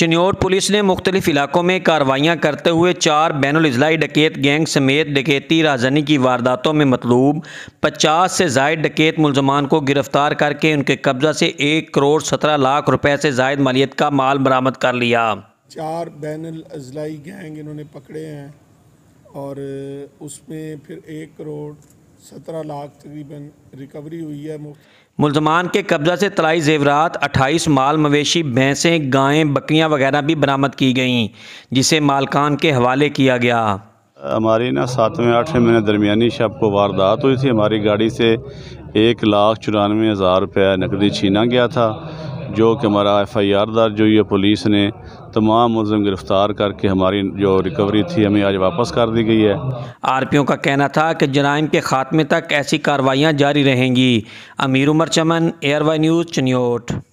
चनियोर police ने मुख्तलिफ इलाकों में कार्रवाइयाँ करते हुए चार बैन अजलाई डकैत गैंग समेत डकैती राजनी की वारदातों में मतलूब पचास से जायद डकैत मुलजमान को गिरफ्तार करके उनके कब्जा से एक करोड़ सत्रह लाख रुपए से जायद मालियत का माल बरामद कर लिया चार बैन अजलाई गैंग इन्होंने पकड़े हैं और उसमें फिर एक करोड़ सत्रह लाख तकरीबन रिकवरी हुई है मुलजमान के कब्जा से तलाई जेवरात अट्ठाईस माल मवेशी भैंसें गायें बकरियां वगैरह भी बरामद की गईं जिसे मालकान के हवाले किया गया हमारी ना सातवें आठवें महीने दरमियानी शब को वारदात हुई थी हमारी गाड़ी से एक लाख चौरानवे हज़ार रुपया नकदी छीना गया था जो कि हमारा एफ़ आई आर दर्ज हुई है पुलिस ने तमाम मुलम गिरफ़्तार करके हमारी जो रिकवरी थी हमें आज वापस कर दी गई है आर पी ओ का कहना था कि जराइम के खात्मे तक ऐसी कार्रवाइयाँ जारी रहेंगी Amir Umar Chaman ARY news Chiniot